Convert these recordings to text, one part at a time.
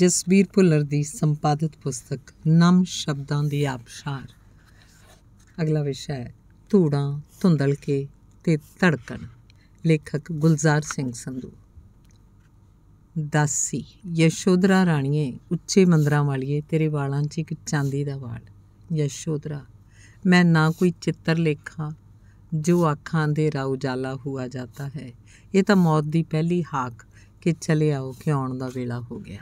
ਜਸਬੀਰ ਭੁੱਲਰ ਦੀ ਸੰਪਾਦਿਤ ਪੁਸਤਕ ਨਮ ਸ਼ਬਦਾਂ ਦੀ ਆਪਸ਼ਾਰ ਅਗਲਾ ਵਿਸ਼ਾ ਹੈ ਧੂੜਾਂ ਧੁੰਦਲ ਕੇ ਤੇ ਧੜਕਣ ਲੇਖਕ ਗੁਲਜ਼ਾਰ ਸਿੰਘ ਸੰਧੂ ਦਾਸੀ ਯਸ਼ੋਦਰਾ ਰਾਣੀਏ ਉੱਚੇ ਮੰਦਰਾਂ ਵਾਲੀਏ ਤੇਰੇ ਵਾਲਾਂ 'ਚ ਇੱਕ ਚਾਂਦੀ ਦਾ ਵਾਲ ਯਸ਼ੋਦਰਾ ਮੈਂ ਨਾ ਕੋਈ ਚਿੱਤਰ ਲੇਖਾਂ ਜੋ ਅੱਖਾਂ ਦੇ ਰਾ ਉਜਾਲਾ ਹੁਆ ਜਾਂਦਾ ਹੈ ਇਹ ਤਾਂ ਮੌਤ ਦੀ ਪਹਿਲੀ ਹਾਕ ਕਿ ਚਲੇ ਆਓ ਕਿ ਆਉਣ ਦਾ ਵੇਲਾ ਹੋ ਗਿਆ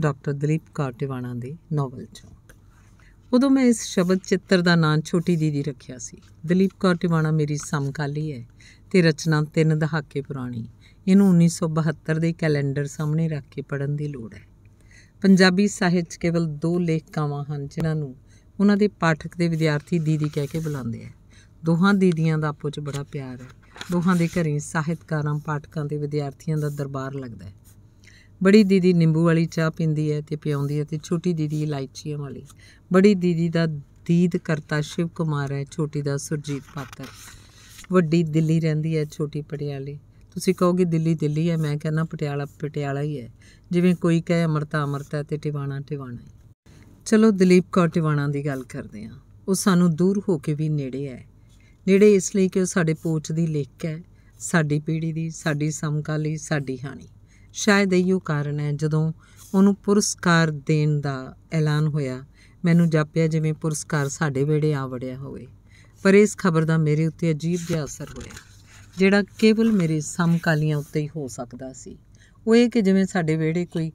ਡਾਕਟਰ ਦਲੀਪ ਕੌਰ ਟਿਵਾਣਾ ਦੇ ਨੋਵਲ ਚੋਂ ਉਦੋਂ ਮੈਂ ਇਸ ਸ਼ਬਦ ਚਿੱਤਰ ਦਾ ਨਾਂ ਛੋਟੀ ਦੀਦੀ ਰੱਖਿਆ ਸੀ ਦਲੀਪ ਕੌਰ ਟਿਵਾਣਾ ਮੇਰੀ ਸਮਕਾਲੀ ਹੈ ਤੇ ਰਚਨਾ ਤਿੰਨ ਦਹਾਕੇ ਪੁਰਾਣੀ ਇਹਨੂੰ 1972 ਦੇ ਕੈਲੰਡਰ ਸਾਹਮਣੇ ਰੱਖ ਕੇ ਪੜਨ ਦੀ ਲੋੜ ਹੈ ਪੰਜਾਬੀ ਸਾਹਿਤ 'ਚ ਕੇਵਲ ਦੋ ਲੇਖਕਾਂ ਹਨ ਜਿਨ੍ਹਾਂ ਨੂੰ ਉਹਨਾਂ ਦੇ ਪਾਠਕ ਦੇ ਵਿਦਿਆਰਥੀ ਦੀਦੀ ਕਹਿ ਕੇ ਬੁਲਾਉਂਦੇ ਆ ਦੋਹਾਂ ਦੀਦੀਆਂ ਦਾ ਆਪੋ 'ਚ ਬੜਾ ਪਿਆਰ ਹੈ ਦੋਹਾਂ ਦੇ ਘਰੇ ਸਾਹਿਤਕਾਰਾਂ ਪਾਠਕਾਂ ਤੇ ਵਿਦਿਆਰਥੀਆਂ ਦਾ ਦਰਬਾਰ ਲੱਗਦਾ ਹੈ ਬੜੀ ਦੀਦੀ ਨਿੰਬੂ ਵਾਲੀ ਚਾਹ ਪੀਂਦੀ ਹੈ ਤੇ ਪਿਉਂਦੀ ਹੈ ਤੇ ਛੋਟੀ ਦੀਦੀ ਇਲਾਇਚੀਆਂ ਵਾਲੀ ਬੜੀ ਦੀਦੀ ਦਾ ਦੀਦ ਕਰਤਾ ਸ਼ਿਵ ਕੁਮਾਰ ਹੈ ਛੋਟੀ ਦਾ ਸੁਰਜੀਤ ਪਾਤਰ ਵੱਡੀ ਦਿੱਲੀ ਰਹਿੰਦੀ ਹੈ ਛੋਟੀ ਪਟਿਆਲੇ ਤੁਸੀਂ ਕਹੋਗੇ ਦਿੱਲੀ ਦਿੱਲੀ ਹੈ ਮੈਂ ਕਹਿੰਦਾ ਪਟਿਆਲਾ ਪਟਿਆਲਾ ਹੀ ਹੈ ਜਿਵੇਂ ਕੋਈ ਕਹੇ ਅਮਰਤਾ ਅਮਰਤਾ ਤੇ ਟਿਵਾਣਾ ਟਿਵਾਣਾ ਚਲੋ ਦਲੀਪ ਕੌਰ ਟਿਵਾਣਾ ਦੀ ਗੱਲ ਕਰਦੇ ਹਾਂ ਉਹ ਸਾਨੂੰ ਦੂਰ ਹੋ ਕੇ ਵੀ ਨੇੜੇ ਹੈ ਨੇੜੇ ਇਸ ਲਈ ਕਿ ਉਹ ਸਾਡੇ ਪੋਚ ਦੀ ਲਿਖ ਹੈ ਸਾਡੀ ਪੀੜ੍ਹੀ ਦੀ ਸਾਡੀ ਸਮਕਾਲੀ ਸਾਡੀ ਹਾਣੀ ਸ਼ਾਇਦ ਇਹੋ ਕਾਰਨ ਹੈ ਜਦੋਂ ਉਹਨੂੰ ਪੁਰਸਕਾਰ ਦੇਣ ਦਾ ਐਲਾਨ ਹੋਇਆ ਮੈਨੂੰ ਜਾਪਿਆ ਜਿਵੇਂ ਪੁਰਸਕਾਰ ਸਾਡੇ ਵੇੜੇ ਆ ਵੜਿਆ ਹੋਵੇ ਪਰ ਇਸ ਖਬਰ ਦਾ ਮੇਰੇ ਉੱਤੇ ਅਜੀਬ ਜਿਹਾ ਅਸਰ ਹੋਇਆ ਜਿਹੜਾ ਕੇਵਲ ਮੇਰੇ ਸਮਕਾਲੀਆਂ ਉੱਤੇ ਹੀ ਹੋ ਸਕਦਾ ਸੀ ਉਹ ਇਹ ਕਿ ਜਿਵੇਂ ਸਾਡੇ ਵੇੜੇ ਕੋਈ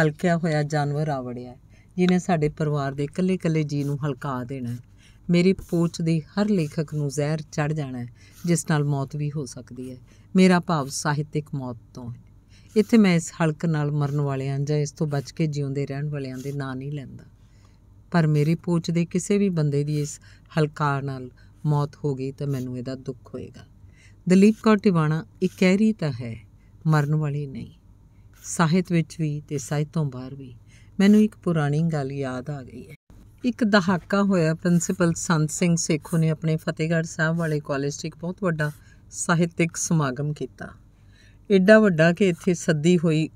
ਹਲਕਿਆ ਹੋਇਆ ਜਾਨਵਰ ਆ ਵੜਿਆ ਜਿਹਨੇ ਸਾਡੇ ਪਰਿਵਾਰ ਦੇ ਇਕੱਲੇ-ਇਕੱਲੇ ਜੀ ਨੂੰ ਹਲਕਾ ਦੇਣਾ ਹੈ ਮੇਰੀ ਪੋਚ ਦੀ ਹਰ ਲੇਖਕ ਨੂੰ ਜ਼ਹਿਰ ਚੜ ਜਾਣਾ ਹੈ ਜਿਸ ਨਾਲ ਮੌਤ ਵੀ ਹੋ ਸਕਦੀ ਹੈ ਮੇਰਾ ਭਾਵ ਸਾਹਿਤਿਕ ਮੌਤ ਤੋਂ ਹੈ ਇੱਥੇ ਮੈਂ ਇਸ ਹਲਕ ਨਾਲ ਮਰਨ ਵਾਲਿਆਂ ਜਾਂ ਇਸ ਤੋਂ ਬਚ ਕੇ ਜਿਉਂਦੇ ਰਹਿਣ ਵਾਲਿਆਂ ਦੇ ਨਾਂ ਨਹੀਂ ਲੈਂਦਾ ਪਰ ਮੇਰੀ ਪੋਚ ਦੇ ਕਿਸੇ ਵੀ ਬੰਦੇ ਦੀ ਇਸ ਹਲਕਾ ਨਾਲ ਮੌਤ ਹੋ ਗਈ ਤਾਂ ਮੈਨੂੰ ਇਹਦਾ ਦੁੱਖ ਹੋਏਗਾ ਦਲੀਪ ਕੌਰ ਟਿਵਾਣਾ ਇੱਕ ਕਹਿਰੀ ਤਾਂ ਹੈ ਮਰਨ ਵਾਲੀ ਨਹੀਂ ਸਾਹਿਤ ਵਿੱਚ ਵੀ ਤੇ ਸਾਹਿਤ ਤੋਂ ਬਾਹਰ ਵੀ ਮੈਨੂੰ ਇੱਕ ਪੁਰਾਣੀ ਗੱਲ ਯਾਦ ਆ ਗਈ ਹੈ ਇੱਕ ਦਹਾਕਾ ਹੋਇਆ ਪ੍ਰਿੰਸੀਪਲ ਸੰਤ ਸਿੰਘ ਸੇਖੋ ਨੇ ਆਪਣੇ ਫਤਿਹਗੜ੍ਹ ਸਾਹਿਬ ਵਾਲੇ ਕਾਲਜ 'ਚ ਇੱਕ ਬਹੁਤ ਵੱਡਾ ਸਾਹਿਤਿਕ ਸਮਾਗਮ ਕੀਤਾ ਐਡਾ ਵੱਡਾ ਕਿ ਇੱਥੇ ਸੱਦੀ ਹੋਈ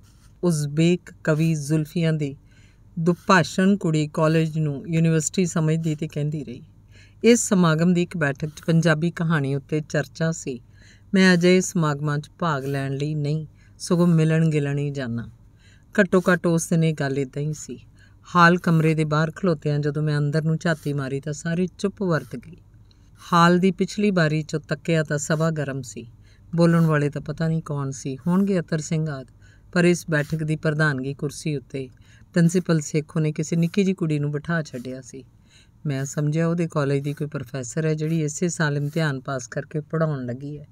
ਉਜ਼ਬੇਕ ਕਵੀ ਜ਼ੁਲਫੀਆਂ ਦੀ ਦੁਪਾਸ਼ਨ ਕੁੜੀ ਕਾਲਜ ਨੂੰ ਯੂਨੀਵਰਸਿਟੀ ਸਮਝਦੀ ਤੇ ਕਹਿੰਦੀ ਰਹੀ ਇਸ ਸਮਾਗਮ ਦੀ ਇੱਕ ਬੈਠਕ 'ਚ ਪੰਜਾਬੀ ਕਹਾਣੀ ਉੱਤੇ ਚਰਚਾ ਸੀ ਮੈਂ ਅਜੇ ਇਸ ਸਮਾਗਮਾਂ 'ਚ ਭਾਗ ਲੈਣ ਲਈ ਨਹੀਂ ਸਗੋਂ ਮਿਲਣ ਗਿਲਣ ਹੀ ਜਾਣਾ ਘੱਟੋ ਘੱਟ ਉਸ ਦਿਨ ਇਹ ਗੱਲ ਇਦਾਂ ਹੀ ਸੀ ਹਾਲ ਕਮਰੇ ਦੇ ਬਾਹਰ ਖਲੋਤਿਆਂ ਜਦੋਂ ਮੈਂ ਅੰਦਰ ਨੂੰ ਝਾਤੀ ਮਾਰੀ ਤਾਂ ਸਾਰੇ ਚੁੱਪ ਵਰਤ ਗਏ ਹਾਲ ਦੀ ਪਿਛਲੀ ਬਾਰੀ 'ਚੋਂ ਤੱਕਿਆ ਤਾਂ ਸਭਾ ਗਰਮ ਸੀ ਬੋਲਣ ਵਾਲੇ ਤਾਂ ਪਤਾ ਨਹੀਂ ਕੌਣ ਸੀ ਹੋਣਗੇ ਅਤਰ ਸਿੰਘ ਆਦ ਪਰ ਇਸ ਬੈਠਕ ਦੀ ਪ੍ਰਧਾਨਗੀ ਕੁਰਸੀ ਉੱਤੇ ਪ੍ਰਿੰਸੀਪਲ ਸੇਖੋ ਨੇ ਕਿਸੇ ਨਿੱਕੀ ਜੀ ਕੁੜੀ ਨੂੰ ਬਿਠਾ ਛੱਡਿਆ ਸੀ ਮੈਂ ਸਮਝਿਆ ਉਹਦੇ ਕਾਲਜ ਦੀ ਕੋਈ ਪ੍ਰੋਫੈਸਰ ਹੈ ਜਿਹੜੀ ਇਸੇ ਸਾਲ ਇਮਤਿਹਾਨ ਪਾਸ ਕਰਕੇ ਪੜਾਉਣ ਲੱਗੀ ਹੈ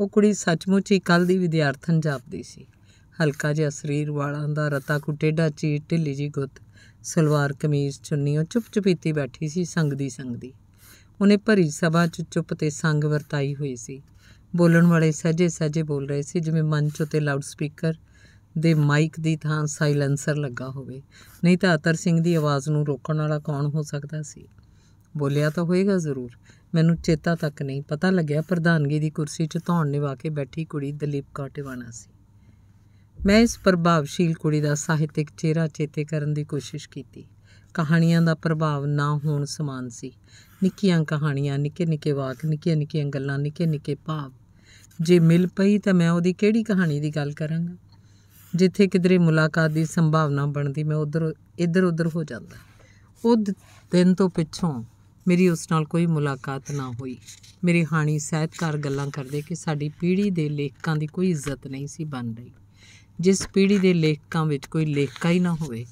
ਉਹ ਕੁੜੀ ਸੱਚਮੁੱਚ ਹੀ ਕੱਲ ਦੀ ਵਿਦਿਆਰਥਣ ਜਾਪਦੀ ਸੀ ਹਲਕਾ ਜਿਹਾ ਸਰੀਰ ਵਾਲਾਂ ਦਾ ਰਤਾ ਕੁ ਟੇਡਾ ਚੀਰ ਢਿੱਲੀ ਜੀ ਗੁੱਤ ਸਲਵਾਰ ਕਮੀਜ਼ ਚੁੰਨੀ ਉਹ ਚੁੱਪਚੁਪੀਤੀ ਬੈਠੀ ਸੀ ਸੰਗ ਦੀ ਸੰਗ ਦੀ ਉਹਨੇ ਭਰੀ ਸਭਾ 'ਚ ਚੁੱਪ ਤੇ ਸੰਗ ਵਰਤਾਈ ਹੋਈ ਸੀ ਬੋਲਣ ਵਾਲੇ ਸਹਜੇ ਸਹਜੇ ਬੋਲ ਰਹੇ ਸੀ ਜਿਵੇਂ ਮੰਚ ਉਤੇ ਲਾਊਡ ਸਪੀਕਰ ਦੇ ਮਾਈਕ ਦੀ ਥਾਂ ਸਾਇਲੈਂਸਰ ਲੱਗਾ ਹੋਵੇ ਨਹੀਂ ਤਾਂ ਅਤਰ ਸਿੰਘ ਦੀ ਆਵਾਜ਼ ਨੂੰ ਰੋਕਣ ਵਾਲਾ ਕੌਣ ਹੋ ਸਕਦਾ ਸੀ ਬੋਲਿਆ ਤਾਂ ਹੋਏਗਾ ਜ਼ਰੂਰ ਮੈਨੂੰ ਚੇਤਾ ਤੱਕ ਨਹੀਂ ਪਤਾ ਲੱਗਿਆ ਪ੍ਰਧਾਨਗੀ ਦੀ ਕੁਰਸੀ 'ਚ ਧੌਣ ਨਿਵਾ ਕੇ ਬੈਠੀ ਕੁੜੀ ਦਲੀਪ ਕਾਟੇਵਾਨਾ ਸੀ ਮੈਂ ਇਸ ਪ੍ਰਭਾਵਸ਼ੀਲ ਕੁੜੀ ਦਾ ਸਾਹਿਤਿਕ ਚਿਹਰਾ ਚੇਤੇ ਕਰਨ ਦੀ ਕੋਸ਼ਿਸ਼ ਕੀਤੀ ਕਹਾਣੀਆਂ ਦਾ ਪ੍ਰਭਾਵ ਨਾ ਹੋਣ ਸਮਾਨ ਸੀ ਨਿੱਕੀਆਂ ਕਹਾਣੀਆਂ ਨਿੱਕੇ ਨਿੱਕੇ ਵਾਕ ਨਿੱਕੀਆਂ ਨਿੱਕੀਆਂ ਗੱਲਾਂ ਨਿੱਕੇ ਨਿੱਕੇ ਭਾਵ ਜੇ ਮਿਲ ਪਈ ਤਾਂ ਮੈਂ ਉਹਦੀ ਕਿਹੜੀ ਕਹਾਣੀ ਦੀ ਗੱਲ ਕਰਾਂਗਾ ਜਿੱਥੇ ਕਿਧਰੇ ਮੁਲਾਕਾਤ ਦੀ ਸੰਭਾਵਨਾ ਬਣਦੀ ਮੈਂ ਉਧਰ ਇੱਧਰ ਉਧਰ ਹੋ ਜਾਂਦਾ ਉਹ ਦਿਨ ਤੋਂ ਪਿੱਛੋਂ ਮੇਰੀ ਉਸ ਨਾਲ ਕੋਈ ਮੁਲਾਕਾਤ ਨਾ ਹੋਈ ਮੇਰੇ ਹਾਣੀ ਸਹਿਤਕਾਰ ਗੱਲਾਂ ਕਰਦੇ ਕਿ ਸਾਡੀ ਪੀੜ੍ਹੀ ਦੇ ਲੇਖਕਾਂ ਦੀ ਕੋਈ ਇੱਜ਼ਤ ਨਹੀਂ ਸੀ ਬਣ ਰਹੀ ਜਿਸ ਪੀੜ੍ਹੀ ਦੇ ਲੇਖਕਾਂ ਵਿੱਚ ਕੋਈ ਲੇਖਕਾ ਹੀ ਨਾ ਹੋਵੇ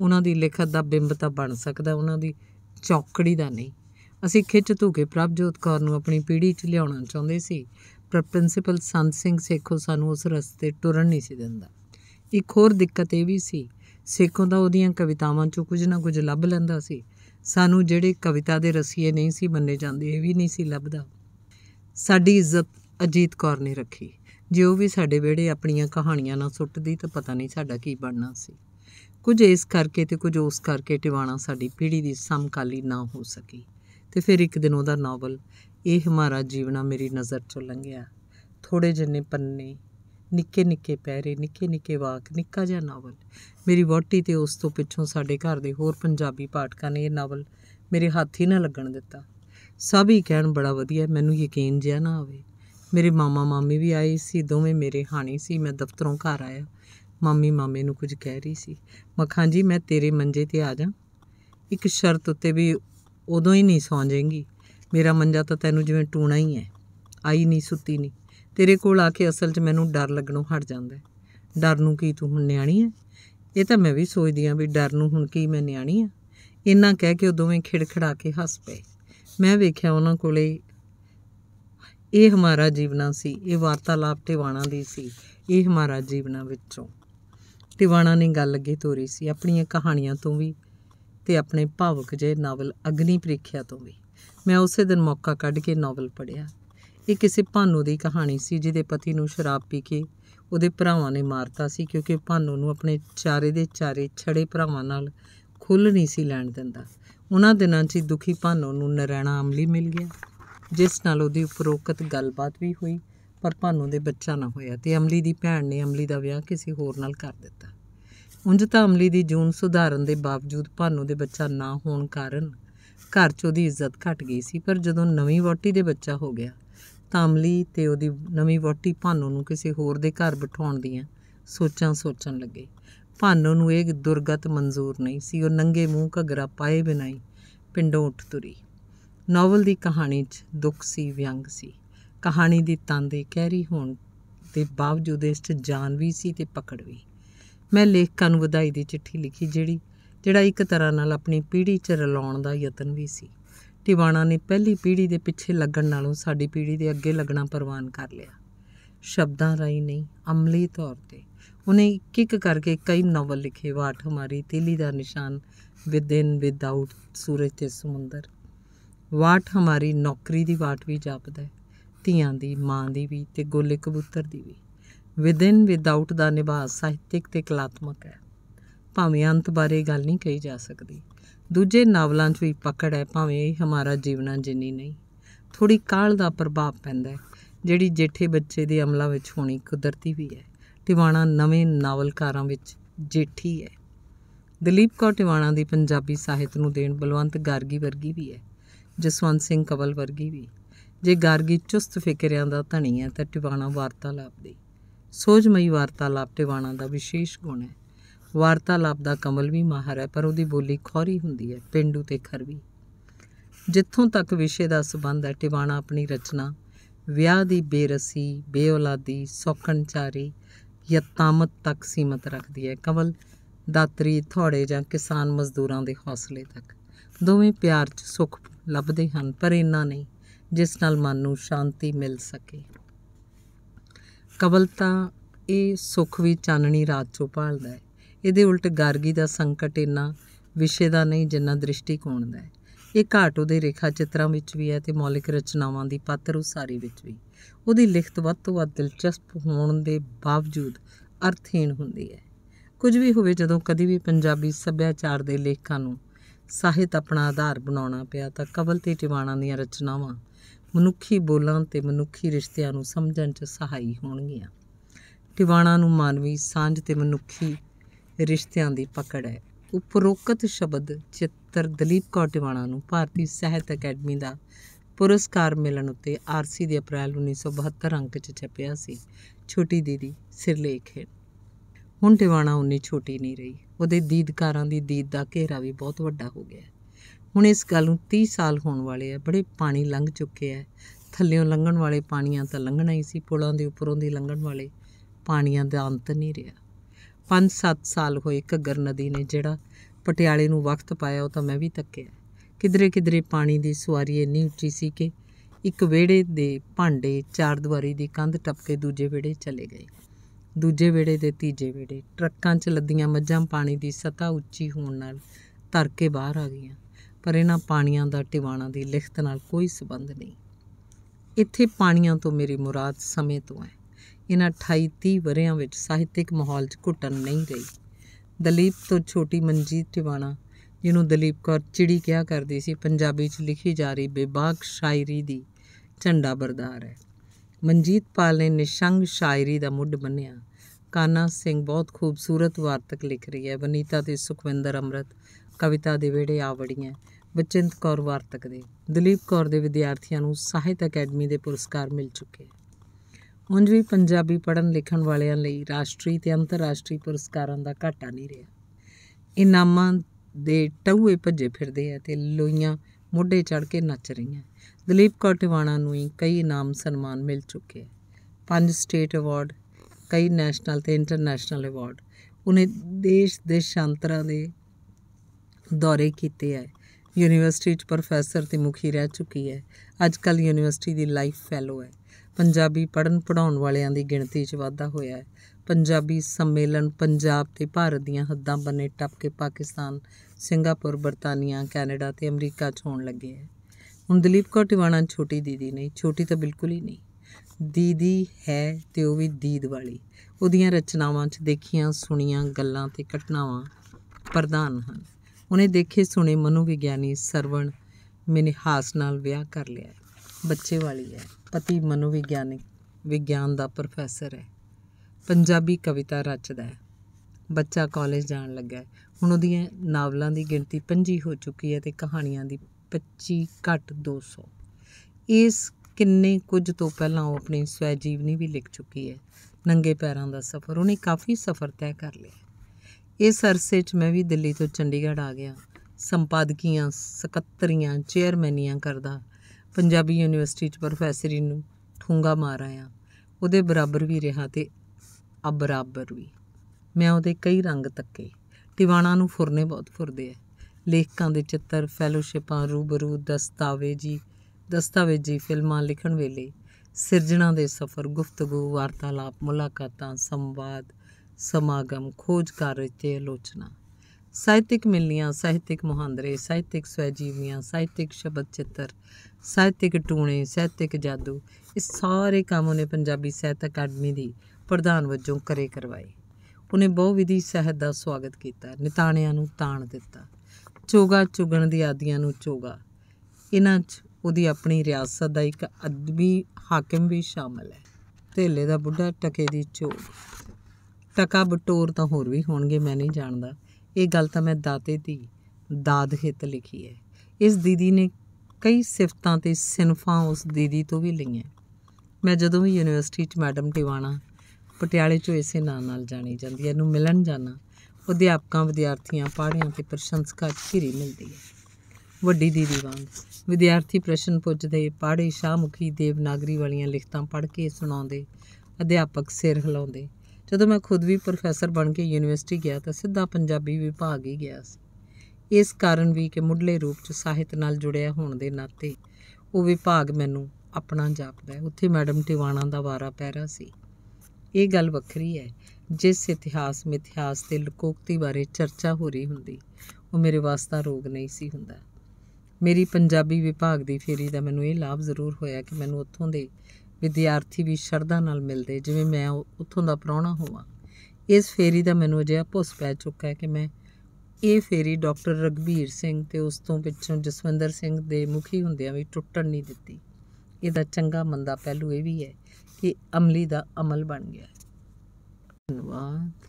ਉਹਨਾਂ ਦੀ ਲਿਖਤ ਦਾ ਬਿੰਬ ਤਾਂ ਬਣ ਸਕਦਾ ਉਹਨਾਂ ਦੀ ਚੌਕੜੀ ਦਾ ਨਹੀਂ ਅਸੀਂ ਖਿੱਚ ਧੂਕੇ ਕੇ ਪ੍ਰਭਜੋਤ ਕੌਰ ਨੂੰ ਆਪਣੀ ਪੀੜ੍ਹੀ 'ਚ ਲਿਆਉਣਾ ਚਾਹੁੰਦੇ ਸੀ ਪਰ ਪ੍ਰਿੰਸੀਪਲ ਸੰਤ ਸਿੰਘ ਸੇਖੋ ਸਾਨੂੰ ਉਸ ਰਸਤੇ ਟੁਰਨ ਨਹੀਂ ਸੀ ਦਿੰਦਾ ਇੱਕ ਹੋਰ ਦਿੱਕਤ ਇਹ ਵੀ ਸੀ ਸੇਖੋ ਦਾ ਉਹਦੀਆਂ ਕਵਿਤਾਵਾਂ 'ਚੋਂ ਕੁਝ ਨਾ ਕੁਝ ਲੱਭ ਲੈਂਦਾ ਸੀ ਸਾਨੂੰ ਜਿਹੜੇ ਕਵਿਤਾ ਦੇ ਰਸੀਏ ਨਹੀਂ ਸੀ ਮੰਨੇ ਜਾਂਦੇ ਇਹ ਵੀ ਨਹੀਂ ਸੀ ਲੱਭਦਾ ਸਾਡੀ ਇੱਜ਼ਤ ਅਜੀਤ ਕੌਰ ਨੇ ਰੱਖੀ ਜੇ ਉਹ ਵੀ ਸਾਡੇ ਵਿਹੜੇ ਆਪਣੀਆਂ ਕਹਾਣੀਆਂ ਨਾਲ ਸੁੱਟਦੀ ਤਾਂ ਪਤਾ ਨਹੀਂ ਸਾਡਾ ਕੀ ਬਣਨਾ ਸੀ ਕੁਝ ਇਸ ਕਰਕੇ ਤੇ ਕੁਝ ਉਸ ਕਰਕੇ ਟਿਵਾਣਾ ਸਾਡੀ ਪੀੜ੍ਹੀ ਦੀ ਸਮਕਾਲੀ ਨਾ ਹੋ ਸਕੀ ਤੇ ਫਿਰ ਇੱਕ ਦਿਨ ਉਹਦਾ ਨਾਵਲ ਇਹ ਹਮਾਰਾ ਜੀਵਨਾ ਮੇਰੀ ਨਜ਼ਰ ਚੋਂ ਲੰਘਿਆ ਥੋੜੇ ਜਿੰਨੇ ਪੰਨੇ ਨਿੱਕੇ ਨਿੱਕੇ ਪੈਰੇ ਨਿੱਕੇ ਨਿੱਕੇ ਵਾਕ ਨਿੱਕਾ ਜਿਹਾ ਨਾਵਲ ਮੇਰੀ ਵਾਟੀ ਤੇ ਉਸ ਤੋਂ ਪਿੱਛੋਂ ਸਾਡੇ ਘਰ ਦੇ ਹੋਰ ਪੰਜਾਬੀ ਪਾਠਕਾਂ ਨੇ ਇਹ ਨਾਵਲ ਮੇਰੇ ਹੱਥ ਹੀ ਨਾ ਲੱਗਣ ਦਿੱਤਾ ਸਭ ਹੀ ਕਹਿਣ ਬੜਾ ਵਧੀਆ ਮੈਨੂੰ ਯਕੀਨ ਜਿਆ ਨਾ ਆਵੇ ਮੇਰੇ ਮਾਮਾ ਮਾਮੀ ਵੀ ਆਏ ਸੀ ਦੋਵੇਂ ਮੇਰੇ ਹਾਣੀ ਸੀ ਮੈਂ ਦਫ਼ਤਰੋਂ ਘਰ ਆਇਆ ਮੰਮੀ ਮਾਮੇ ਨੂੰ ਕੁਝ ਕਹਿ ਰਹੀ ਸੀ ਮੱਖਾਂ ਜੀ ਮੈਂ ਤੇਰੇ ਮੰਜੇ ਤੇ ਆ ਜਾ ਇੱਕ ਸ਼ਰਤ ਉੱਤੇ ਵੀ ਉਦੋਂ ਹੀ ਨਹੀਂ ਸੌਂ ਜਾਏਂਗੀ ਮੇਰਾ ਮੰਜਾ ਤਾਂ ਤੈਨੂੰ ਜਿਵੇਂ ਟੂਣਾ ਹੀ ਹੈ ਆਈ ਨਹੀਂ ਸੁੱਤੀ ਨਹੀਂ ਤੇਰੇ ਕੋਲ ਆ ਕੇ ਅਸਲ 'ਚ ਮੈਨੂੰ ਡਰ ਲੱਗਣੋਂ ਹਟ ਜਾਂਦਾ ਹੈ ਡਰ ਨੂੰ ਕੀ ਤੂੰ ਹੁਣ ਨਿਆਣੀ ਹੈ ਇਹ ਤਾਂ ਮੈਂ ਵੀ ਸੋਚਦੀ ਆ ਵੀ ਡਰ ਨੂੰ ਹੁਣ ਕੀ ਮੈਂ ਨਿਆਣੀ ਆ ਇੰਨਾ ਕਹਿ ਕੇ ਉਹ ਦੋਵੇਂ ਖਿੜਖੜਾ ਕੇ ਹੱਸ ਪਏ ਮੈਂ ਵੇਖਿਆ ਉਹਨਾਂ ਕੋਲੇ ਇਹ ਹਮਾਰਾ ਜੀਵਨਾ ਸੀ ਇਹ ਵਾਰਤਾਲਾਪ ਵਾਣਾ ਦੀ ਸੀ ਇਹ ਹਮਾਰਾ ਜੀਵਨਾ ਵਿੱਚੋਂ ਟਿਵਾਣਾ ਨੇ ਗੱਲ ਅੱਗੇ ਤੋਰੀ ਸੀ ਆਪਣੀਆਂ ਕਹਾਣੀਆਂ ਤੋਂ ਵੀ ਤੇ ਆਪਣੇ ਭਾਵਕ ਜੇ ਨਾਵਲ ਅਗਨੀ ਪ੍ਰੀਖਿਆ ਤੋਂ ਵੀ ਮੈਂ ਉਸੇ ਦਿਨ ਮੌਕਾ ਕੱਢ ਕੇ ਨਾਵਲ ਪੜਿਆ ਇਹ ਕਿਸੇ ਭਾਨੂ ਦੀ ਕਹਾਣੀ ਸੀ ਜਿਹਦੇ ਪਤੀ ਨੂੰ ਸ਼ਰਾਬ ਪੀ ਕੇ ਉਹਦੇ ਭਰਾਵਾਂ ਨੇ ਮਾਰਤਾ ਸੀ ਕਿਉਂਕਿ ਭਾਨੂ ਨੂੰ ਆਪਣੇ ਚਾਰੇ ਦੇ ਚਾਰੇ ਛੜੇ ਭਰਾਵਾਂ ਨਾਲ ਖੁੱਲ ਨਹੀਂ ਸੀ ਲੈਣ ਦਿੰਦਾ ਉਹਨਾਂ ਦਿਨਾਂ 'ਚ ਦੁਖੀ ਭਾਨੂ ਨੂੰ ਨਰੈਣਾ ਅਮਲੀ ਮਿਲ ਗਿਆ ਜਿਸ ਨਾਲ ਉਹਦੀ ਉਪਰੋਕਤ ਗੱਲਬਾਤ ਵੀ ਹੋਈ ਪਰ ਭਾਨੂ ਦੇ ਬੱਚਾ ਨਾ ਹੋਇਆ ਤੇ ਅਮਲੀ ਦੀ ਭੈਣ ਨੇ ਅਮਲੀ ਦਾ ਵਿਆਹ ਕਿਸੇ ਹੋਰ ਨਾਲ ਕਰ ਦਿੱਤਾ ਉਂਝ ਤਾਂ ਅਮਲੀ ਦੀ ਜੂਨ ਸੁਧਾਰਨ ਦੇ ਬਾਵਜੂਦ ਭਾਨੂ ਦੇ ਬੱਚਾ ਨਾ ਹੋਣ ਕਾਰਨ ਘਰ 'ਚ ਉਹਦੀ ਇੱਜ਼ਤ ਘਟ ਗਈ ਸੀ ਪਰ ਜਦੋਂ ਨਵੀਂ ਵੋਟੀ ਦੇ ਬੱਚਾ ਹੋ ਗਿਆ ਤਾਂ ਅਮਲੀ ਤੇ ਉਹਦੀ ਨਵੀਂ ਵੋਟੀ ਭਾਨੂ ਨੂੰ ਕਿਸੇ ਹੋਰ ਦੇ ਘਰ ਬਿਠਾਉਣ ਦੀਆਂ ਸੋਚਾਂ ਸੋਚਣ ਲੱਗੇ ਭਾਨੂ ਨੂੰ ਇਹ ਦੁਰਗਤ ਮਨਜ਼ੂਰ ਨਹੀਂ ਸੀ ਉਹ ਨੰਗੇ ਮੂੰਹ ਘਗਰਾ ਪਾਏ ਬਿਨਾਂ ਪਿੰਡੋਂ ਉੱਠ ਤੁਰੀ ਨੋਵਲ ਦੀ ਕਹਾਣੀ 'ਚ ਦੁੱਖ ਸੀ ਵਿਅੰਗ ਸੀ ਕਹਾਣੀ ਦੀ ਤੰਦ ਕਹਿਰੀ ਹੋਣ ਤੇ ਬਾਵਜੂਦ ਇਸ 'ਚ ਜਾਨ ਵੀ ਸੀ ਤੇ ਪਕੜ ਵੀ ਮੈਂ ਲੇਖਕਾਂ ਨੂੰ ਵਧਾਈ ਦੀ ਚਿੱਠੀ ਲਿਖੀ ਜਿਹੜੀ ਜਿਹੜਾ ਇੱਕ ਤਰ੍ਹਾਂ ਨਾਲ ਆਪਣੀ ਪੀੜ੍ਹੀ 'ਚ ਰਲਾਉਣ ਦਾ ਯਤਨ ਵੀ ਸੀ ਟਿਵਾਣਾ ਨੇ ਪਹਿਲੀ ਪੀੜ੍ਹੀ ਦੇ ਪਿੱਛੇ ਲੱਗਣ ਨਾਲੋਂ ਸਾਡੀ ਪੀੜ੍ਹੀ ਦੇ ਅੱਗੇ ਲੱਗਣਾ ਪ੍ਰਵਾਨ ਕਰ ਲਿਆ ਸ਼ਬਦਾਂ ਰਾਈ ਨਹੀਂ ਅਮਲੀ ਤੌਰ ਤੇ ਉਹਨੇ ਇੱਕ ਇੱਕ ਕਰਕੇ ਕਈ ਨਾਵਲ ਲਿਖੇ ਵਾਟ ਹਮਾਰੀ ਤੀਲੀ ਦਾ ਨਿਸ਼ਾਨ ਵਿਦਿਨ ਵਿਦਆਊਟ ਸੂਰਜ ਤੇ ਸਮੁੰਦਰ ਵਾਟ ਹਮਾਰੀ ਨੌਕਰੀ ਦੀ ਵਾਟ ਵੀ ਜਾਪਦਾ ਹੈ ਧੀਆਂ ਦੀ ਮਾਂ ਦੀ ਵੀ ਤੇ ਗੋਲੇ ਕਬੂਤਰ ਦੀ ਵੀ ਵਿਦਿਨ ਵਿਦਆਊਟ ਦਾ ਨਿਭਾ ਸਾਹਿਤਿਕ ਤੇ ਕਲਾਤਮਕ ਹੈ ਭਾਵੇਂ ਅੰਤ ਬਾਰੇ ਗੱਲ ਨਹੀਂ ਕਹੀ ਜਾ ਸਕਦੀ ਦੂਜੇ ਨਾਵਲਾਂ 'ਚ ਵੀ ਪਕੜ ਹੈ ਭਾਵੇਂ ਇਹ ਹਮਾਰਾ ਜੀਵਨਾ ਜਿੰਨੀ ਨਹੀਂ ਥੋੜੀ ਕਾਲ ਦਾ ਪ੍ਰਭਾਵ ਪੈਂਦਾ ਹੈ ਜਿਹੜੀ ਜੇਠੇ ਬੱਚੇ ਦੇ ਅਮਲਾ ਵਿੱਚ ਹੋਣੀ ਕੁਦਰਤੀ ਵੀ ਹੈ ਟਿਵਾਣਾ ਨਵੇਂ ਨਾਵਲਕਾਰਾਂ ਵਿੱਚ ਜੇਠੀ ਹੈ ਦਲੀਪ ਕੌਰ ਟਿਵਾਣਾ ਦੀ ਪੰਜਾਬੀ ਸਾਹਿਤ ਨੂੰ ਦੇਣ ਬਲਵੰਤ ਗਾਰਗੀ ਵਰਗੀ ਵੀ ਹੈ ਜਸਵੰਤ ਸਿੰਘ ਕਵਲ ਵਰਗੀ ਵੀ ਜੇ ਗਾਰਗੀ ਚੁਸਤ ਫਿਕਰਿਆਂ ਦਾ ਧਣੀ ਹੈ ਤਾਂ ਟਿਵਾਣਾ ਵਾਰਤਾਲਾਪ ਦੀ ਸੋਝਮਈ ਵਾਰਤਾਲਾਪ ਟਿਵਾਣਾ ਦਾ ਵਿਸ਼ੇਸ਼ ਗੁਣ ਹੈ ਵਾਰਤਾਲਾਪ ਦਾ ਕਮਲ ਵੀ ਮਾਹਰ ਹੈ ਪਰ ਉਹਦੀ ਬੋਲੀ ਖੌਰੀ ਹੁੰਦੀ ਹੈ ਪਿੰਡੂ ਤੇ ਖਰਵੀ ਜਿੱਥੋਂ ਤੱਕ ਵਿਸ਼ੇ ਦਾ ਸਬੰਧ ਹੈ ਟਿਵਾਣਾ ਆਪਣੀ ਰਚਨਾ ਵਿਆਹ ਦੀ ਬੇਰਸੀ ਬੇਔਲਾਦੀ ਸੌਕਣਚਾਰੀ ਯਤਾਮਤ ਤੱਕ ਸੀਮਤ ਰੱਖਦੀ ਹੈ ਕਮਲ ਦਾਤਰੀ ਥੋੜੇ ਜਾਂ ਕਿਸਾਨ ਮਜ਼ਦੂਰਾਂ ਦੇ ਹੌਸਲੇ ਤੱਕ ਦੋਵੇਂ ਪਿਆਰ 'ਚ ਸੁੱਖ ਲੱਭਦੇ ਹਨ ਪਰ ਇੰਨਾ ਨਹੀਂ ਜਿਸ ਨਾਲ ਮਨ ਨੂੰ ਸ਼ਾਂਤੀ ਮਿਲ ਸਕੇ ਕਵਲਤਾ ਇਹ ਸੁਖ ਵੀ ਚਾਨਣੀ ਰਾਤ ਚੋਂ ਭਾਲਦਾ ਹੈ ਇਹਦੇ ਉਲਟ ਗਾਰਗੀ ਦਾ ਸੰਕਟ ਇੰਨਾ ਵਿਸ਼ੇ ਦਾ ਨਹੀਂ ਜਿੰਨਾ ਦ੍ਰਿਸ਼ਟੀਕੋਣ ਦਾ ਹੈ ਇਹ ਘਾਟ ਉਹਦੇ ਰੇਖਾ ਚਿੱਤਰਾਂ ਵਿੱਚ ਵੀ ਹੈ ਤੇ ਮੌਲਿਕ ਰਚਨਾਵਾਂ ਦੀ ਪਾਤਰ ਉਸਾਰੀ ਵਿੱਚ ਵੀ ਉਹਦੀ ਲਿਖਤ ਵੱਧ ਤੋਂ ਵੱਧ ਦਿਲਚਸਪ ਹੋਣ ਦੇ ਬਾਵਜੂਦ ਅਰਥਹੀਣ ਹੁੰਦੀ ਹੈ ਕੁਝ ਵੀ ਹੋਵੇ ਜਦੋਂ ਕਦੀ ਵੀ ਪੰਜਾਬੀ ਸੱਭਿਆਚਾਰ ਦੇ ਲੇਖਕਾਂ ਨੂੰ ਸਾਹਿਤ ਆਪਣਾ ਆਧਾਰ ਬਣਾਉਣਾ ਪਿਆ ਤਾਂ ਕਵਲ ਤੇ ਟਿਵਾਣਾ ਦੀਆਂ ਰਚਨਾਵਾਂ ਮਨੁੱਖੀ ਬੋਲਾਂ ਤੇ ਮਨੁੱਖੀ ਰਿਸ਼ਤਿਆਂ ਨੂੰ ਸਮਝਣ 'ਚ ਸਹਾਈ ਹੋਣਗੀਆਂ ਟਿਵਾਣਾ ਨੂੰ ਮਾਨਵੀ ਸਾਂਝ ਤੇ ਮਨੁੱਖੀ ਰਿਸ਼ਤਿਆਂ ਦੀ ਪਕੜ ਹੈ ਉਪਰੋਕਤ ਸ਼ਬਦ ਚਿੱਤਰ ਦਲੀਪ ਕੌਰ ਟਿਵਾਣਾ ਨੂੰ ਭਾਰਤੀ ਸਾਹਿਤ ਅਕੈਡਮੀ ਦਾ ਪੁਰਸਕਾਰ ਮਿਲਣ ਉੱਤੇ ਆਰਸੀ ਦੇ ਅਪ੍ਰੈਲ 1972 ਅੰਕ 'ਚ ਛਪਿਆ ਸੀ ਛੋਟੀ ਦੀਦੀ ਸਿਰਲੇਖ ਹੈ ਹੁਣ ਟਿਵਾਣਾ ਉਨੀ ਛੋਟੀ ਨਹੀਂ ਰਹੀ ਉਹਦੇ ਦੀਦਕਾਰਾਂ ਦੀ ਦੀਦ ਦਾ ਘੇਰਾ ਵੀ ਬਹੁਤ ਵੱਡਾ ਹੋ ਗਿਆ ਹੈ ਹੁਣ ਇਸ ਗੱਲ ਨੂੰ 30 ਸਾਲ ਹੋਣ ਵਾਲੇ ਆ ਬੜੇ ਪਾਣੀ ਲੰਘ ਚੁੱਕੇ ਆ ਥੱਲਿਓਂ ਲੰਘਣ ਵਾਲੇ ਪਾਣੀਆਂ ਤਾਂ ਲੰਘਣਾ ਹੀ ਸੀ ਪੁਲਾਂ ਦੇ ਉੱਪਰੋਂ ਦੀ ਲੰਘਣ ਵਾਲੇ ਪਾਣੀਆਂ ਦਾ ਅੰਤ ਨਹੀਂ ਰਿਹਾ 5-7 ਸਾਲ ਹੋਏ ਘੱਗਰ ਨਦੀ ਨੇ ਜਿਹੜਾ ਪਟਿਆਲੇ ਨੂੰ ਵਕਤ ਪਾਇਆ ਉਹ ਤਾਂ ਮੈਂ ਵੀ ਤੱਕਿਆ ਕਿਧਰੇ ਕਿਧਰੇ ਪਾਣੀ ਦੀ ਸਵਾਰੀ ਇੰਨੀ ਉੱਚੀ ਸੀ ਕਿ ਇੱਕ ਵੇੜੇ ਦੇ ਭਾਂਡੇ ਚਾਰ ਦੀਵਾਰੀ ਦੀ ਕੰਧ ਟੱਪਕੇ ਦੂਜੇ ਵੇੜੇ ਚਲੇ ਗਏ ਦੂਜੇ ਵੇੜੇ ਦੇ ਤੀਜੇ ਵੇੜੇ ਟਰੱਕਾਂ 'ਚ ਲੱਦੀਆਂ ਮੱਝਾਂ ਪਾਣੀ ਦੀ ਸਤਾ ਉੱਚੀ ਹੋਣ ਨਾਲ ਧਰ ਕੇ ਬਾਹਰ ਆ ਗਈਆਂ ਪਰ ਇਹਨਾਂ ਪਾਣੀਆਂ ਦਾ ਟਿਵਾਣਾ ਦੀ ਲਿਖਤ ਨਾਲ ਕੋਈ ਸਬੰਧ ਨਹੀਂ ਇੱਥੇ ਪਾਣੀਆਂ ਤੋਂ ਮੇਰੀ ਮੁਰਾਦ ਸਮੇਂ ਤੋਂ ਹੈ ਇਹਨਾਂ 28 30 ਵਰਿਆਂ ਵਿੱਚ ਸਾਹਿਤਿਕ ਮਾਹੌਲ 'ਚ ਘੁੱਟਣ ਨਹੀਂ ਰਹੀ ਦਲੀਪ ਤੋਂ ਛੋਟੀ ਮਨਜੀਤ ਟਿਵਾਣਾ ਜਿਹਨੂੰ ਦਲੀਪ ਕੌਰ ਚਿੜੀ ਕਿਹਾ ਕਰਦੀ ਸੀ ਪੰਜਾਬੀ 'ਚ ਲਿਖੀ ਜਾ ਰਹੀ ਬੇਬਾਕ ਸ਼ਾਇਰੀ ਦੀ ਝੰਡਾ ਬਰਦਾਰ ਹੈ ਮਨਜੀਤ ਪਾਲ ਨੇ ਨਿਸ਼ੰਗ ਸ਼ਾਇਰੀ ਦਾ ਮੁੱਢ ਬੰਨਿਆ ਕਾਨਾ ਸਿੰਘ ਬਹੁਤ ਖੂਬਸੂਰਤ ਵਾਰਤਕ ਲਿਖ ਰਹੀ ਹੈ ਬਨੀਤਾ ਤੇ ਸੁਖਵਿੰਦਰ ਅਮਰਤ ਕਵਿਤਾ ਦੇ ਵਿਹੜੇ ਆ ਵੜੀਆਂ ਬਚਿੰਤ ਕੌਰ ਵਾਰਤਕ ਦੇ ਦਲੀਪ ਕੌਰ ਦੇ ਵਿਦਿਆਰਥੀਆਂ ਨੂੰ ਸਾਹਿਤ ਅਕੈਡਮੀ ਦੇ ਪੁਰਸਕਾਰ ਮਿਲ ਚੁੱਕੇ ਉਂਝ ਵੀ ਪੰਜਾਬੀ ਪੜਨ ਲਿਖਣ ਵਾਲਿਆਂ ਲਈ ਰਾਸ਼ਟਰੀ ਤੇ ਅੰਤਰਰਾਸ਼ਟਰੀ ਪੁਰਸਕਾਰਾਂ ਦਾ ਘਾਟਾ ਨਹੀਂ ਰਿਹਾ ਇਨਾਮਾਂ ਦੇ ਟਹੂਏ ਭੱਜੇ ਫਿਰਦੇ ਆ ਤੇ ਲੋਈਆਂ ਮੋਢੇ ਚੜ ਕੇ ਨੱਚ ਰਹੀਆਂ ਦਲੀਪ ਕੌਰ ਟਿਵਾਣਾ ਨੂੰ ਹੀ ਕਈ ਇਨਾਮ ਸਨਮਾਨ ਮਿਲ ਚੁੱਕੇ ਪੰਜ ਸਟੇਟ ਅਵਾਰਡ ਕਈ ਨੈਸ਼ਨਲ ਤੇ ਇੰਟਰਨੈਸ਼ਨਲ ਅਵਾਰਡ ਉਹਨੇ ਦੇਸ਼ ਦੇ ਸ਼ਾਂਤਰਾ ਦੇ ਦੌਰੇ ਕੀਤੇ ਹੈ ਯੂਨੀਵਰਸਿਟੀ 'ਚ ਪ੍ਰੋਫੈਸਰ ਤੇ ਮੁਖੀ ਰਹਿ ਚੁੱਕੀ ਹੈ ਅੱਜ ਕੱਲ ਯੂਨੀਵਰਸਿਟੀ ਦੀ ਲਾਈਫ ਫੈਲੋ ਹੈ ਪੰਜਾਬੀ ਪੜਨ ਪੜਾਉਣ ਵਾਲਿਆਂ ਦੀ ਗਿਣਤੀ 'ਚ ਵਾਧਾ ਹੋਇਆ ਹੈ ਪੰਜਾਬੀ ਸੰਮੇਲਨ ਪੰਜਾਬ ਤੇ ਭਾਰਤ ਦੀਆਂ ਹੱਦਾਂ ਬੰਨੇ ਟੱਪ ਕੇ ਪਾਕਿਸਤਾਨ ਸਿੰਗਾਪੁਰ ਬਰਤਾਨੀਆ ਕੈਨੇਡਾ ਤੇ ਅਮਰੀਕਾ 'ਚ ਹੋਣ ਲੱਗੇ ਹੈ ਹੁਣ ਦਲੀਪ ਕੌਰ ਟਿਵਾਣਾ ਛੋਟੀ ਦੀਦੀ ਨਹੀਂ ਛੋਟੀ ਤਾਂ ਬਿਲਕੁਲ ਹੀ ਨਹੀਂ ਦੀਦੀ ਹੈ ਤੇ ਉਹ ਵੀ ਦੀਦ ਵਾਲੀ ਉਹਦੀਆਂ ਰਚਨਾਵਾਂ 'ਚ ਦੇਖੀਆਂ ਸੁਣੀਆਂ ਗੱਲਾਂ ਤੇ ਘਟਨਾਵਾਂ ਪ੍ਰਧਾਨ ਹਨ ਉਹਨੇ ਦੇਖੇ ਸੁਣੇ ਮਨੋਵਿਗਿਆਨੀ ਸਰਵਣ ਮਿਨਹਾਸ ਨਾਲ ਵਿਆਹ ਕਰ ਲਿਆ ਹੈ ਬੱਚੇ ਵਾਲੀ ਹੈ ਪਤੀ ਮਨੋਵਿਗਿਆਨਿਕ ਵਿਗਿਆਨ ਦਾ ਪ੍ਰੋਫੈਸਰ ਹੈ ਪੰਜਾਬੀ ਕਵਿਤਾ ਰਚਦਾ ਹੈ ਬੱਚਾ ਕਾਲਜ ਜਾਣ ਲੱਗਾ ਹੈ ਹੁਣ ਉਹਦੀਆਂ ਨਾਵਲਾਂ ਦੀ ਗਿਣਤੀ 25 ਹੋ ਚੁੱਕੀ ਹੈ ਤੇ ਕਹਾਣੀਆਂ ਦੀ 25 ਘੱਟ 200 ਇਸ ਕਿੰਨੇ ਕੁਝ ਤੋਂ ਪਹਿਲਾਂ ਉਹ ਆਪਣੀ ਸਵੈ ਜੀਵਨੀ ਵੀ ਲਿਖ ਚੁੱਕੀ ਹੈ ਨੰਗੇ ਪੈਰਾਂ ਦਾ ਸਫ਼ਰ ਉਹਨੇ ਕਾਫੀ ਸਫ਼ਰ ਤੈਅ ਕਰ ਲਿਆ ਇਸ ਅਰਸੇ 'ਚ ਮੈਂ ਵੀ ਦਿੱਲੀ ਤੋਂ ਚੰਡੀਗੜ੍ਹ ਆ ਗਿਆ ਸੰਪਾਦਕੀਆਂ ਸਕੱਤਰੀਆਂ ਚੇਅਰਮੈਨੀਆਂ ਕਰਦਾ ਪੰਜਾਬੀ ਯੂਨੀਵਰਸਿਟੀ 'ਚ ਪ੍ਰੋਫੈਸਰੀ ਨੂੰ ਠੂੰਗਾ ਮਾਰ ਆਇਆ ਉਹਦੇ ਬਰਾਬਰ ਵੀ ਰਿਹਾ ਤੇ ਬਰਾਬਰ ਵੀ ਮੈਂ ਉਹਦੇ ਕਈ ਰੰਗ ਤੱਕੇ ਟਿਵਾਣਾ ਨੂੰ ਫੁਰਨੇ ਬਹੁਤ ਫੁਰਦੇ ਐ ਲੇਖਕਾਂ ਦੇ ਚਿੱਤਰ ਫੈਲੋਸ਼ਿਪਾਂ ਰੂਬਰੂ ਦਸਤਾਵੇਜੀ ਦਸਤਾਵੇਜੀ ਫਿਲਮਾਂ ਲਿਖਣ ਵੇਲੇ ਸਿਰਜਣਾ ਦੇ ਸਫ਼ਰ ਗੁਫ਼ਤਗੂ ਵਾਰਤਾਲਾਪ ਮੁਲਾਕਾਤਾਂ ਸੰਵਾਦ ਸਮਾਗਮ ਖੋਜ ਕਾਰਜ ਤੇ ਆਲੋਚਨਾ ਸਾਹਿਤਿਕ ਮਿਲਨੀਆਂ ਸਾਹਿਤਿਕ ਮੁਹਾਂਦਰੇ ਸਾਹਿਤਿਕ ਸਵੈਜੀਵੀਆਂ ਸਾਹਿਤਿਕ ਸ਼ਬਦ ਚਿੱਤਰ ਸਾਹਿਤਿਕ ਟੂਣੇ ਸਾਹਿਤਿਕ ਜਾਦੂ ਇਹ ਸਾਰੇ ਕੰਮ ਉਹਨੇ ਪੰਜਾਬੀ ਸਾਹਿਤ ਅਕੈਡਮੀ ਦੀ ਪ੍ਰਧਾਨ ਵਜੋਂ ਕਰੇ ਕਰਵਾਏ ਉਹਨੇ ਬਹੁਵਿਧੀ ਸਾਹਿਤ ਦਾ ਸਵਾਗਤ ਕੀਤਾ ਨਿਤਾਣਿਆਂ ਨੂੰ ਤਾਣ ਦਿੱਤਾ ਚੋਗਾ ਚੁਗਣ ਦੀ ਆਦੀਆਂ ਨੂੰ ਚੋਗਾ ਇਹਨਾਂ 'ਚ ਉਹਦੀ ਆਪਣੀ ਰਿਆਸਤ ਦਾ ਇੱਕ ਅਦਬੀ ਹਾਕਮ ਵੀ ਸ਼ਾਮਲ ਹੈ ਧੇਲੇ ਦਾ ਬੁੱਢਾ ਟਕੇ ਦੀ ਚੋਗ ਟਕਾ ਬਟੋਰ ਤਾਂ ਹੋਰ ਵੀ ਹੋਣਗੇ ਮੈਂ ਨਹੀਂ ਜਾਣਦਾ ਇਹ ਗੱਲ ਤਾਂ ਮੈਂ ਦਾਤੇ ਦੀ ਦਾਦ ਹਿੱਤ ਲਿਖੀ ਹੈ ਇਸ ਦੀਦੀ ਨੇ ਕਈ ਸਿਫਤਾਂ ਤੇ ਸਿਨਫਾਂ ਉਸ ਦੀਦੀ ਤੋਂ ਵੀ ਲਈਆਂ ਮੈਂ ਜਦੋਂ ਵੀ ਯੂਨੀਵਰਸਿਟੀ 'ਚ ਮੈਡਮ ਟਿਵਾਣਾ ਪਟਿਆਲੇ 'ਚੋਂ ਇਸੇ ਨਾਂ ਨਾਲ ਜਾਣੀ ਜਾਂਦੀ ਹੈ ਇਹਨੂੰ ਮਿਲਣ ਜਾਣਾ ਅਧਿਆਪਕਾਂ ਵਿਦਿਆਰਥੀਆਂ ਪਾੜਿਆਂ ਤੇ ਪ੍ਰਸ਼ੰਸਕਾਂ 'ਚ ਘਿਰੀ ਮਿਲਦੀ ਹੈ ਵੱਡੀ ਦੀਦੀ ਵਾਂਗ ਵਿਦਿਆਰਥੀ ਪ੍ਰਸ਼ਨ ਪੁੱਛਦੇ ਪਾੜੇ ਸ਼ਾਹਮੁਖੀ ਦੇਵਨਾਗਰੀ ਵਾਲੀਆਂ ਲਿਖਤਾਂ ਪੜ੍ਹ ਕੇ ਸੁਣਾਉਂਦੇ ਅਧਿਆਪਕ ਸਿਰ ਹਿਲਾਉਂਦੇ ਜਦੋਂ ਮੈਂ ਖੁਦ ਵੀ ਪ੍ਰੋਫੈਸਰ ਬਣ ਕੇ ਯੂਨੀਵਰਸਿਟੀ ਗਿਆ ਤਾਂ ਸਿੱਧਾ ਪੰਜਾਬੀ ਵਿਭਾਗ ਹੀ ਗਿਆ ਸੀ ਇਸ ਕਾਰਨ ਵੀ ਕਿ ਮੁੱਢਲੇ ਰੂਪ 'ਚ ਸਾਹਿਤ ਨਾਲ ਜੁੜਿਆ ਹੋਣ ਦੇ ਨਾਤੇ ਉਹ ਵਿਭਾਗ ਮੈਨੂੰ ਆਪਣਾ ਜਾਪਦਾ ਹੈ ਉੱਥੇ ਮੈਡਮ ਟਿਵਾਣਾ ਦਾ ਵਾਰਾ ਪੈਰਾ ਸੀ ਇਹ ਗੱਲ ਵੱਖਰੀ ਹੈ ਜਿਸ ਇਤਿਹਾਸ ਮਿਥਿਹਾਸ ਤੇ ਲਕੋਕਤੀ ਬਾਰੇ ਚਰਚਾ ਹੋ ਰਹੀ ਹੁੰਦੀ ਉਹ ਮੇਰੇ ਵਾਸਤਾ ਰੋਗ ਨਹੀਂ ਸੀ ਹੁੰਦਾ ਮੇਰੀ ਪੰਜਾਬੀ ਵਿਭਾਗ ਦੀ ਫੇਰੀ ਦਾ ਮੈਨੂੰ ਇਹ ਲਾਭ ਜ਼ਰੂਰ ਹੋਇਆ ਕਿ ਮੈਨੂੰ ਉੱਥੋਂ ਦੇ ਵਿਦਿਆਰਥੀ ਵੀ ਸ਼ਰਧਾ ਨਾਲ ਮਿਲਦੇ ਜਿਵੇਂ ਮੈਂ ਉੱਥੋਂ ਦਾ ਪ੍ਰਾਹੁਣਾ ਹੋਵਾਂ ਇਸ ਫੇਰੀ ਦਾ ਮੈਨੂੰ ਅਜੇ ਭੁੱਸ ਪੈ ਚੁੱਕਾ ਹੈ ਕਿ ਮੈਂ ਇਹ ਫੇਰੀ ਡਾਕਟਰ ਰਗਵੀਰ ਸਿੰਘ ਤੇ ਉਸ ਤੋਂ ਪਿੱਛੋਂ ਜਸਵਿੰਦਰ ਸਿੰਘ ਦੇ ਮੁਖੀ ਹੁੰਦਿਆਂ ਵੀ ਟੁੱਟਣ ਨਹੀਂ ਦਿੱਤੀ ਇਹਦਾ ਚੰਗਾ ਮੰਦਾ ਪਹਿਲੂ ਇਹ ਵੀ ਹੈ ਕਿ ਅਮਲੀ ਦਾ ਅਮਲ ਬਣ ਗਿਆ ਧੰਨਵਾਦ